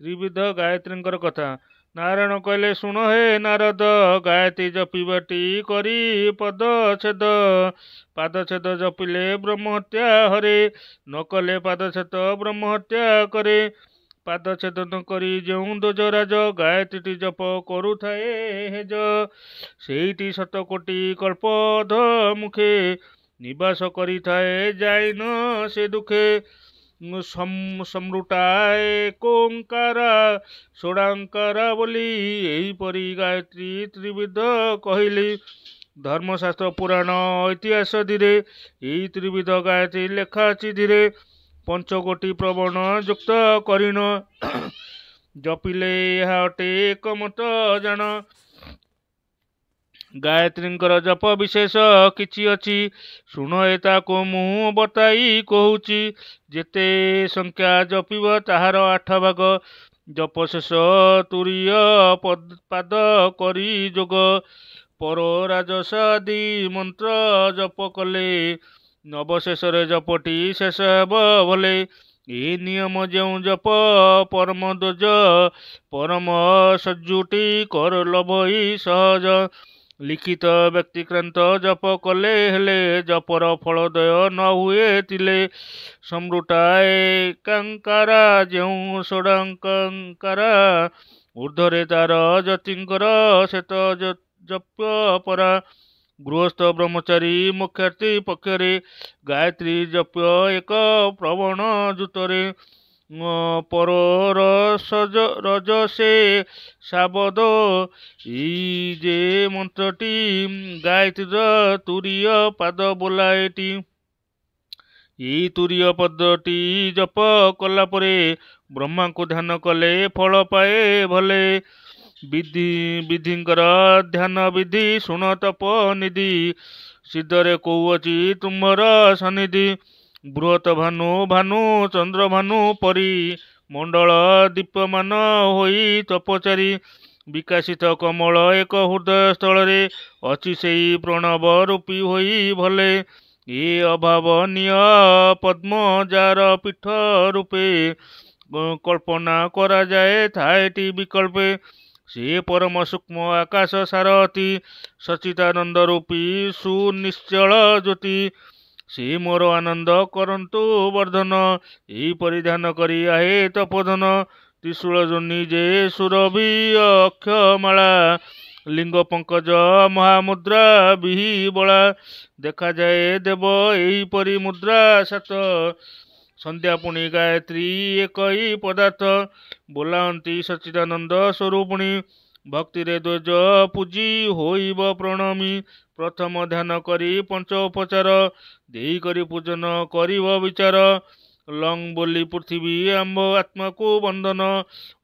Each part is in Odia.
ତ୍ରିବିଧ ଗାୟତ୍ରୀଙ୍କର କଥା ନାରାୟଣ କହିଲେ ଶୁଣ ହେ ନାରଦ ଗାୟତ୍ରୀ ଜପିବାଟି କରି ପଦଛେଦ ପାଦଛେଦ ଜପିଲେ ବ୍ରହ୍ମହତ୍ୟା ହରେ ନ କଲେ ପାଦଛେଦ ବ୍ରହ୍ମହତ୍ୟା କରେ ପାଦଛେଦ ନ କରି ଯେଉଁ ଦୋଜରାଜ ଗାୟତ୍ରୀଟି ଜପ କରୁଥାଏ ହେଜ ସେଇଟି ଶତକୋଟି କଳ୍ପଧ ମୁଖେ ନିବାସ କରିଥାଏ ଯାଇନ ସେ ଦୁଃଖେ সম্রুটায় কোঙ্কারা ষোড়াঙ্কারা বলি ଏହିପରି ଗାୟତ୍ରୀ ତ୍ରିବିଧ କହିଲି ଧର୍ମଶାସ୍ତ୍ର ପୁରାଣ ଇତିହାସ ଧୀରେ ଏହି ତ୍ରିବିଧ ଗାୟତ୍ରୀ ଲେଖା ଅଛି ଧୀରେ ପଞ୍ଚଗୋଟି ପ୍ରବଣ ଯୁକ୍ତ କରିଣ ଜପିଲେ ଏହା ଅଟେ ଏକମତ ଜାଣ ଗାୟତ୍ରୀଙ୍କର ଜପ ବିଶେଷ କିଛି ଅଛି ଶୁଣ ଏ ତାକୁ ମୁଁ ବତାଇ କହୁଛି ଯେତେ ସଂଖ୍ୟା ଜପିବ ତାହାର ଆଠ ଭାଗ ଜପ ଶେଷ ତୁରୀୟ ପାଦ କରି ଯୋଗ ପର ରାଜସ ଆଦି ମନ୍ତ୍ର ଜପ କଲେ ନବ ଶେଷରେ ଜପଟି ଶେଷ ହେବ ବୋଲେ ଏ ନିୟମ ଯେଉଁ ଜପ ପରମ ଦ୍ୱଜ ପରମ ସଜୁଟି କର ଲଭ ଇ ସହଜ লিখিত ব্যক্তিক্রান্ত জপ কলে হেলে জপর ফলদয় ନ ହୁଏ ଥିଲେ ସମ୍ରୁଟାଏ କାଙ୍କାରା ଯେଉଁ ଷଡ଼ାଙ୍କାରା ଉର୍ଦ୍ଧ୍ୱରେ ତାର ଯତିଙ୍କର ଶ୍ବେତ ଜପ୍ୟ ପରା ଗୃହସ୍ଥ ବ୍ରହ୍ମଚାରୀ ମୁଖ୍ୟାର୍ଥୀ ପକ୍ଷରେ ଗାୟତ୍ରୀ ଜପ୍ୟ ଏକ ପ୍ରବଣ ଜୂତରେ পর রজ সে সাবদ ই যে মন্ত্রটি গায়ত্রীর তুরীয় পাদ বোলাইটি ই তুরীয় পদটি জপ কলা পরে ব্রহ্মাকে ধ্যান কলে ফল পায়ে ভলে বিধি বিধিঙ্কর ধ্যান বিধি শুণ তপ নিধি সিদ্ধরে কৌ অছি তুমর সনিধি ବୃହତ ଭାନୁ ଭାନୁ ଚନ୍ଦ୍ର ଭାନୁ ପରି ମଣ୍ଡଳ ଦୀପମାନ ହୋଇ ତପଚାରି ବିକାଶିତ କମଳ ଏକ ହୃଦୟ ସ୍ଥଳରେ ଅଛି ସେଇ ପ୍ରଣବ ରୂପୀ ହୋଇ ଭଲେ ଏ ଅଭାବନୀୟ ପଦ୍ମ ଯାର ପୀଠ ରୂପେ କଳ୍ପନା କରାଯାଏ ଥାଏଟି ବିକଳ୍ପେ ସେ ପରମ ସୂକ୍ଷ୍ମ ଆକାଶ ସାର ଅତି ସଚିତାନନ୍ଦ ରୂପୀ ସୁନିଶ୍ଚଳ ଜ୍ୟୋତି ସେ ମୋର ଆନନ୍ଦ କରନ୍ତୁ ବର୍ଦ୍ଧନ ଏହି ପରିଧାନ କରି ଆହେ ତପୋଧନ ତ୍ରିଶୂଳ ଜୋନି ଯେ ସୁର ବି ଅକ୍ଷମାଳା ଲିଙ୍ଗ ପଙ୍କଜ ମହାମୁଦ୍ରା ବିହି ବଳା ଦେଖାଯାଏ ଦେବ ଏହିପରି ମୁଦ୍ରା ସାତ ସନ୍ଧ୍ୟା ପୁଣି ଗାୟତ୍ରୀ ଏକ ଏହି ପଦାର୍ଥ ବୋଲାନ୍ତି ସଚିଦାନନ୍ଦ ସ୍ୱରୂପୁଣି ଭକ୍ତିରେ ଧ୍ୱଜ ପୂଜି ହୋଇବ ପ୍ରଣମୀ ପ୍ରଥମ ଧ୍ୟାନ କରି ପଞ୍ଚ ଉପଚାର ଦେଇକରି ପୂଜନ କରିବ ବିଚାର ଲଙ୍ଗ ବୋଲି ପୃଥିବୀ ଆମ୍ବ ଆତ୍ମାକୁ ବନ୍ଦନ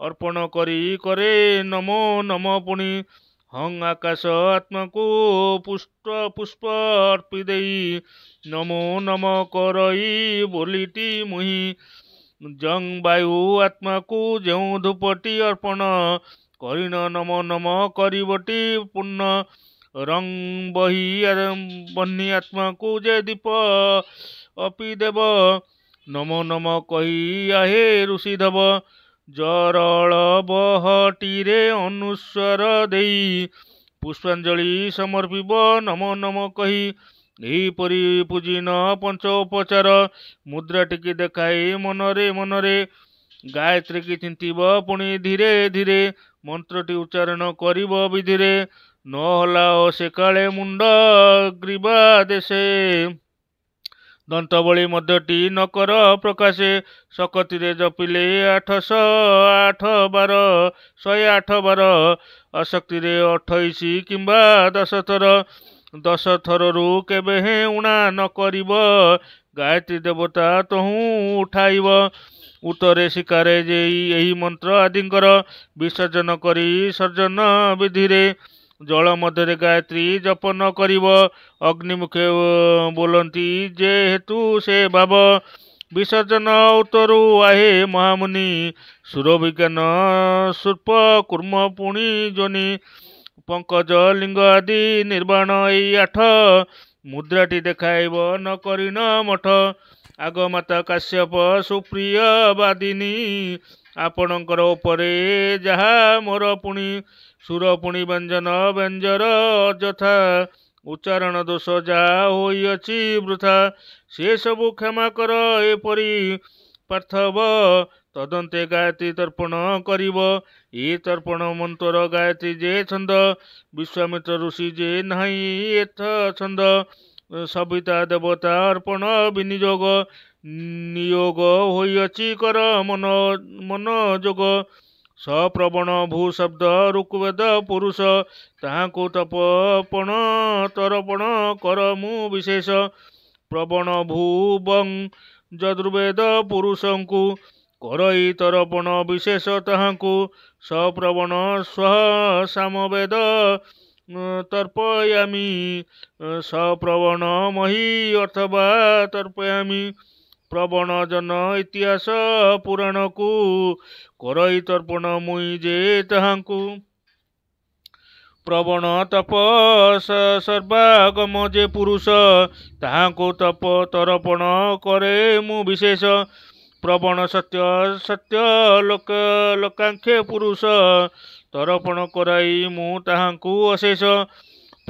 ଅର୍ପଣ କରି କରେ ନମୋ ନମ ପୁଣି ହଂ ଆକାଶ ଆତ୍ମାକୁ ପୁଷ୍ଟ ପୁଷ୍ପ ଅର୍ପି ଦେଇ ନମୋ ନମ କରଇ ବୋଲିଟି ମୁହିଁ ଜଙ୍ଗ ବାୟୁ ଆତ୍ମାକୁ ଯେଉଁ ଧୂପଟି ଅର୍ପଣ କରିନ ନମ ନମ କରିବଟି ପୂର୍ଣ୍ଣ ରଙ୍ଗ ବହି ବହ୍ନି ଆତ୍ମାକୁ ଯେ ଦୀପ ଅପି ଦେବ ନମ ନମ କହି ଆହେ ଋଷି ଦେବ ଜରଳ ବହଟିରେ ଅନୁସ୍ୱର ଦେଇ ପୁଷ୍ପାଞ୍ଜଳି ସମର୍ପିବ ନମ ନମ କହି ଏହିପରି ପୂଜିନ ପଞ୍ଚ ଉପଚାର ମୁଦ୍ରାଟିକି ଦେଖାଇ ମନରେ ମନରେ ଗାୟତ୍ରୀ କି ଚିନ୍ତିବ ପୁଣି ଧୀରେ ଧୀରେ ମନ୍ତ୍ରଟି ଉଚ୍ଚାରଣ କରିବ ବିଧିରେ ନହେଲା ଓ ସେ କାଳେ ମୁଣ୍ଡ ଗ୍ରୀବା ଦେଶେ ଦନ୍ତବଳୀ ମଧ୍ୟଟି ନକର ପ୍ରକାଶେ ଶକତିରେ ଜପିଲେ ଆଠଶହ ଆଠ ବାର ଶହେ ଆଠ ବାର ଅଶକ୍ତିରେ ଅଠେଇଶ କିମ୍ବା ଦଶ ଥର ଦଶ ଥରରୁ କେବେ ହେଁ ଉଣା ନ କରିବ ଗାୟତ୍ରୀ ଦେବତା ତହୁଁ ଉଠାଇବ ଉତ୍ତରେ ଶିକାରେ ଯେ ଏହି ମନ୍ତ୍ର ଆଦିଙ୍କର ବିସର୍ଜନ କରି ସର୍ଜନ ବିଧିରେ ଜଳ ମଧ୍ୟରେ ଗାୟତ୍ରୀ ଜପନ କରିବ ଅଗ୍ନିମୁଖେ ବୋଲନ୍ତି ଯେହେତୁ ସେ ଭାବ ବିସର୍ଜନ ଉତ୍ତରୁ ଆହେ ମହାମୁନି ସୁରବିଜ୍ଞାନ ସୂର୍ପ କୁର୍ମ ପୁଣି ଜୋନି ପଙ୍କଜ ଲିଙ୍ଗ ଆଦି ନିର୍ବାଣ ଏଇ ଆଠ ମୁଦ୍ରାଟି ଦେଖାଇବ ନ କରିନ ମଠ ଆଗମାତା କାଶ୍ୟପ ସୁପ୍ରିୟ ବାଦିନୀ ଆପଣଙ୍କର ଉପରେ ଯାହା ମୋର ପୁଣି ସୁର ପୁଣି ବ୍ୟଞ୍ଜନ ବ୍ୟଞ୍ଜର ଯଥା ଉଚ୍ଚାରଣ ଦୋଷ ଯାହା ହୋଇଅଛି ବୃଥା ସେ ସବୁ କ୍ଷମା କର ଏପରି ପାର୍ଥବ ତଦନ୍ତେ ଗାୟତ୍ରୀ ତର୍ପଣ କରିବ ଏ ତର୍ପଣ ମନ୍ତର ଗାୟତ୍ରୀ ଯେ ଛନ୍ଦ ବିଶ୍ୱାମିତ୍ର ଋଷି ଯେ ନାହିଁ ଏଥ ଛନ୍ଦ ସବିତା ଦେବତା ଅର୍ପଣ ବିନିଯୋଗ ନିୟୋଗ ହୋଇଅଛି କର ମନ ମନଯୋଗ ସପ୍ରବଣ ଭୂ ଶବ୍ଦ ଋକ୍ବେଦ ପୁରୁଷ ତାହାଙ୍କୁ ତପଣ ତରପଣ କର ମୁଁ ବିଶେଷ ପ୍ରବଣ ଭୂବଂ ଯଦୁର୍ବେଦ ପୁରୁଷଙ୍କୁ କରଇ ତରପଣ ବିଶେଷ ତାହାଙ୍କୁ ସପ୍ରବଣ ସ୍ୱ ସାମବେଦ तर्पयामी सप्रवणमही अथवा तर्पयामी जन इतिहास पुराणको करई तर्पण मुई जे ताहाଙ୍କୁ ପ୍ରବଣ ତପ ସର୍ବାଗମ ଯେ ପୁରୁଷ ତାହାଙ୍କୁ ତପ ତର୍ପଣ କରେ ମୁଁ ପ୍ରବଣ ସତ୍ୟ ସତ୍ୟ ଲୋକ ଲୋକାଂକ୍ଷେ ପୁରୁଷ ତରପଣ କରାଇ ମୁଁ ତାହାଙ୍କୁ ଅଶେଷ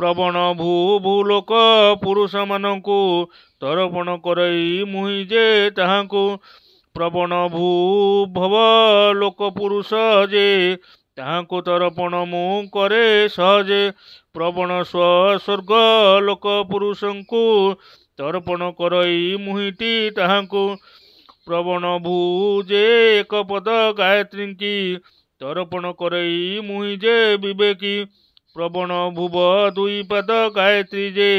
ପ୍ରବଣ ଭୂ ଭୂ ଲୋକ ପୁରୁଷମାନଙ୍କୁ ତରପଣ କରାଇ ମୁଁ ଯେ ତାହାଙ୍କୁ ପ୍ରବଣ ଭୂ ଭବ ଲୋକ ପୁରୁଷ ଯେ ତାହାଙ୍କୁ ତରପଣ ମୁଁ କରେ ସହଜେ ପ୍ରବଣ ସ୍ୱ ସ୍ୱର୍ଗ ଲୋକ ପୁରୁଷଙ୍କୁ ତର୍ପଣ କରାଇ ମୁହିଁଟି ତାହାଙ୍କୁ প্রবণভূজে একপদ গায়ত্রীঙ্কি তর্পণ করই মুহি যে বিবেকী প্রবণ ভুব দুই পাদ গায়ত্রী যে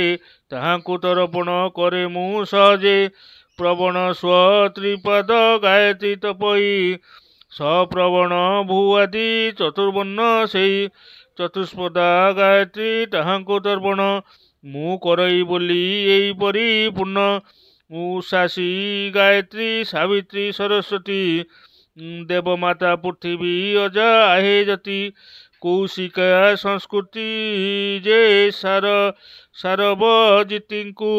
তাহাকু তর্পণ করে মু সহজে প্রবণ স্ব ত্রিপদ গায়ত্রী তপই সপ্রবণ ভুয়াদি চতুর্বর্ণ সেই চতুষ্পদা গায়ত্রী তাহাকু তর্পণ ମୁଁ କରଇ ବୋଲି ଏହିପରି ପୂର୍ଣ୍ଣ उषासी गायत्री सावित्री सरस्वती देवमाता पृथ्वी अज आहे जति कौशिका संस्कृति जे सार ସାରବଜିତିଙ୍କୁ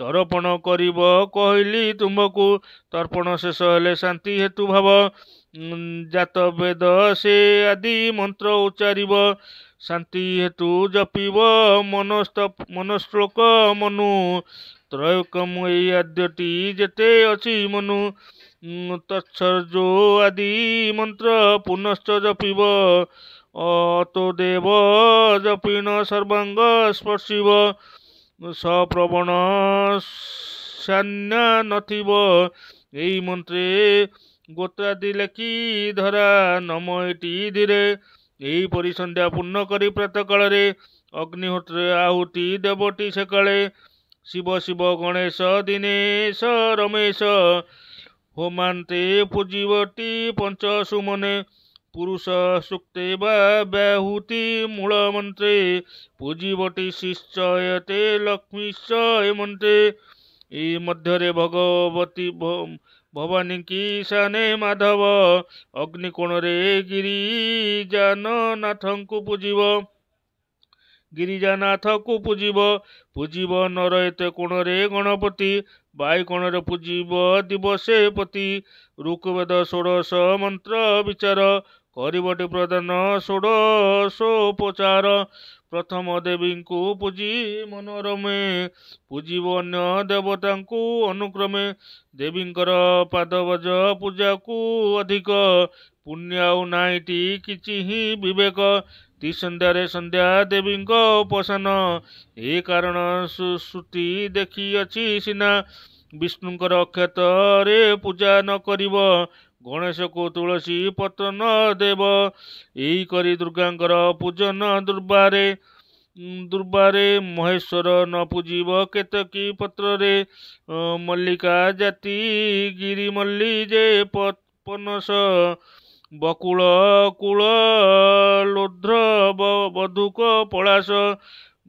ତର୍ପଣ କରିବ କହିଲି ତୁମକୁ ତର୍ପଣ ଶେଷ ହେଲେ ଶାନ୍ତି ହେତୁ ଭାବ ଜାତ ବେଦ ସେ ଆଦି ମନ୍ତ୍ର ଉଚ୍ଚାରିବ ଶାନ୍ତି ହେତୁ ଜପିବ ମନସ୍ତ ମନଶ୍ଳୋକ ମନୁ ତ୍ରୟୋକମ୍ ଏଇ ଆଦ୍ୟଟି ଯେତେ ଅଛି ମନୁ ତତ୍ସର୍ଯୋ ଆଦି ମନ୍ତ୍ର ପୁନଶ୍ଚ ଜପିବ ଅତୋ ଦେବ ଜପିଣ ସର୍ବାଙ୍ଗ ସ୍ପର୍ଶିବ ସପ୍ରବଣ ସାନ୍ୟା ନଥିବ ଏଇ ମନ୍ତ୍ରେ ଗୋତ୍ରାଦି ଲେଖି ଧରା ନମ ଏଟି ଧୀରେ ଏହିପରି ସନ୍ଧ୍ୟା ପୂର୍ଣ୍ଣ କରି ପ୍ରାତକାଳରେ ଅଗ୍ନିହୋତ୍ରରେ ଆହୁତି ଦେବଟି ସେକାଳେ शिव शिव गणेश दिनेश रमेश पूजीवटी पंच पञ्चसुमने पुरुष सुक्ते वा मूल मंत्रे पूजीवटी शिश्चयते लक्ष्मीश्च हेमन्ते ए मध्यरे भगवती भवानी की सने माधव अग्निकोण अग्निकोणरे को ପୂଜିବ ଗିରିଜାନାଥକୁ ପୂଜିବ ପୂଜିବ ନର ଏତେ କୋଣରେ ଗଣପତି ବାଇ କୋଣରେ ପୂଜିବ ସେ ପତି ଋକ୍ବେଦ ଷୋଡ଼ଶ ମନ୍ତ୍ର ବିଚାର କରିବଟି ପ୍ରଦାନ ଷୋଡ଼ଶୋପଚାର ପ୍ରଥମ ଦେବୀଙ୍କୁ ପୂଜି ମନୋରମେ ପୂଜିବ ଅନ୍ୟ ଦେବତାଙ୍କୁ ଅନୁକ୍ରମେ ଦେବୀଙ୍କର ପାଦବଜ ପୂଜାକୁ ଅଧିକ ପୁଣ୍ୟ ଆଉ ନାହିଁଟି କିଛି ହିଁ ବିବେକ ସନ୍ଧ୍ୟାରେ ସନ୍ଧ୍ୟା ଦେବୀଙ୍କ ଉପସନ ଏ କାରଣ ସୁଶ୍ରୁତି ଦେଖିଅଛି ସିନା ବିଷ୍ଣୁଙ୍କର କ୍ଷେତରେ ପୂଜା ନ କରିବ ଗଣେଶକୁ ତୁଳସୀ ପତ୍ର ନ ଦେବ କରି ଦୁର୍ଗାଙ୍କର ପୂଜନ ଦୁର୍ବାରେ ଦୁର୍ବାରେ ମହେଶ୍ୱର ନ ପୂଜିବ କେତକୀ ପତ୍ରରେ ମଲ୍ଲିକା ଜାତି ଗିରି ଗିରିମଲ୍ଲି ଯେ ପନସ বকুଳ কুଳ ଲୁଦ୍ର ବଧୁକ ପଳାଶ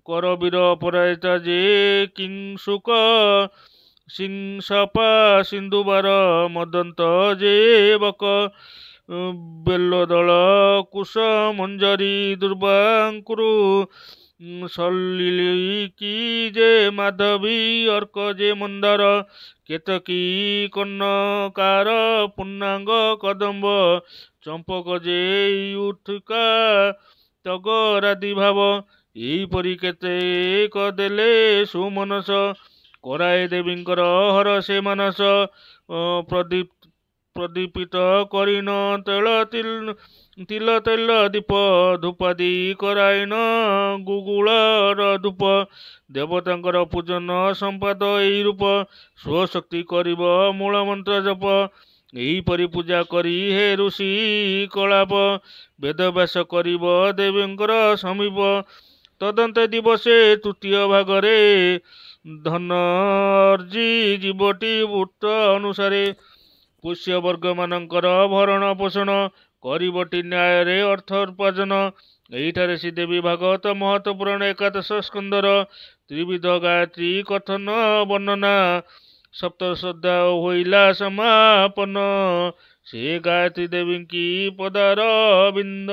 କରବୀର ଅପରାଜିତା ଯେ କିଂସୁକ ସିଂସପା ସିନ୍ଦୁବାର ମଦନ୍ତ ଯେ ବକ ବେଲଦଳ କୁଶ ମଞ୍ଜରୀ ଦୁର୍ବାଙ୍କୁରୁ ସଲିକି ଯେ ମାଧବୀ ଅର୍କ ଯେ ମନ୍ଦାର କେତକୀ କର୍ଣ୍ଣକାର ପୂର୍ଣ୍ଣାଙ୍ଗ କଦମ୍ବ ଚମ୍ପକ ଯେ ଉଠକା ଟଗରାଦି ଭାବ ଏହିପରି କେତେ ଏକ ଦେଲେ ସୁମନସ କରାଏ ଦେବୀଙ୍କର ହର ସେ ମାନସ ପ୍ରଦୀପ ପ୍ରଦୀପିତ କରିନ ତେଳ ତିଲ ତେଲ ଦୀପ ଧୂପାଦି ନ ଗୁଗୁଳର ଧୂପ ଦେବତାଙ୍କର ପୂଜନ ସମ୍ପାଦ ଏଇ ରୂପ ସ୍ୱଶକ୍ତି କରିବ ମୂଳମନ୍ତ୍ର ଜପ ଏହିପରି ପୂଜା କରି ହେ ଋଷି କଳାପ ବେଦବାସ କରିବ ଦେବୀଙ୍କର ସମୀପ ତଦନ୍ତ ଦିବସେ ତୃତୀୟ ଭାଗରେ ଧନ ଅର୍ଜି ଜୀବଟି ବୃତ୍ତ ଅନୁସାରେ ପୁଷ୍ୟ ବର୍ଗମାନଙ୍କର ଭରଣ ପୋଷଣ କରିବଟି ନ୍ୟାୟରେ ଅର୍ଥ ଉପାର୍ଜନ ଏହିଠାରେ ଶ୍ରୀ ଦେବୀ ଭାଗବତ ମହତ୍ଵପୂର୍ଣ୍ଣ ଏକାଦଶ ସ୍କନ୍ଦର ତ୍ରିବିଧ ଗାୟତ୍ରୀ କଥନ ବର୍ଣ୍ଣନା सप्त श्रद्धा होइला समापन श्री गायत्री देवींकी पदार बिंद